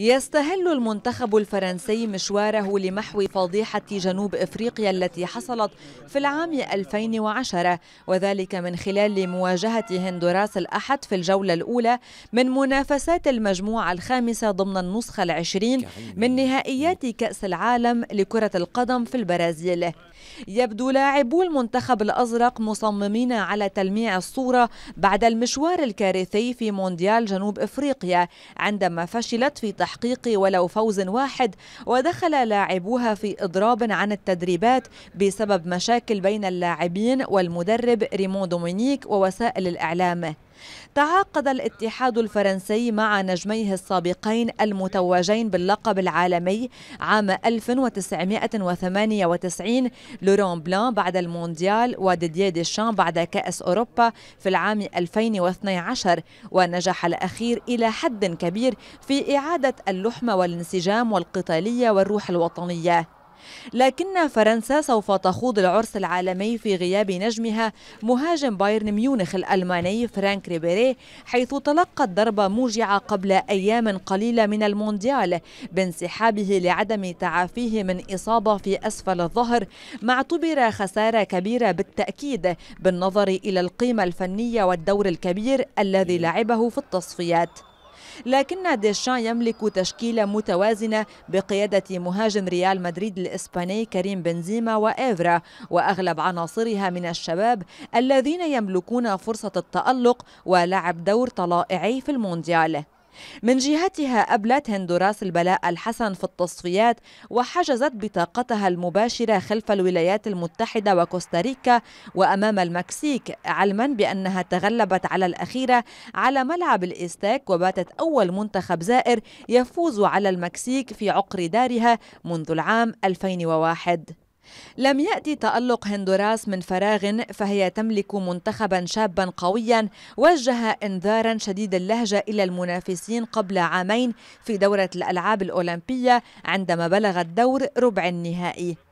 يستهل المنتخب الفرنسي مشواره لمحو فضيحة جنوب إفريقيا التي حصلت في العام 2010 وذلك من خلال مواجهة هندوراس الأحد في الجولة الأولى من منافسات المجموعة الخامسة ضمن النسخة العشرين من نهائيات كأس العالم لكرة القدم في البرازيل يبدو لاعبو المنتخب الأزرق مصممين على تلميع الصورة بعد المشوار الكارثي في مونديال جنوب إفريقيا عندما فشلت في تحقيق تحقيق ولو فوز واحد ودخل لاعبوها في إضراب عن التدريبات بسبب مشاكل بين اللاعبين والمدرب ريمون دومينيك ووسائل الإعلام تعاقد الاتحاد الفرنسي مع نجميه السابقين المتوجين باللقب العالمي عام 1998 لوران بلان بعد المونديال وديدييه ديشان بعد كأس أوروبا في العام 2012 ونجح الأخير إلى حد كبير في إعادة اللحمة والانسجام والقتالية والروح الوطنية لكن فرنسا سوف تخوض العرس العالمي في غياب نجمها مهاجم بايرن ميونخ الألماني فرانك ريبيري حيث تلقت ضربة موجعة قبل أيام قليلة من المونديال بانسحابه لعدم تعافيه من إصابة في أسفل الظهر ما اعتبر خسارة كبيرة بالتأكيد بالنظر إلى القيمة الفنية والدور الكبير الذي لعبه في التصفيات لكن ديشان يملك تشكيلة متوازنة بقيادة مهاجم ريال مدريد الإسباني كريم بنزيما وإيفرا وأغلب عناصرها من الشباب الذين يملكون فرصة التألق ولعب دور طلائعي في المونديال من جهتها أبلت هندوراس البلاء الحسن في التصفيات وحجزت بطاقتها المباشرة خلف الولايات المتحدة وكوستاريكا وأمام المكسيك علما بأنها تغلبت على الأخيرة على ملعب الإستاك وباتت أول منتخب زائر يفوز على المكسيك في عقر دارها منذ العام 2001 لم يأتي تألق هندوراس من فراغ فهي تملك منتخبا شابا قويا وجه إنذارا شديد اللهجة إلى المنافسين قبل عامين في دورة الألعاب الأولمبية عندما بلغ الدور ربع النهائي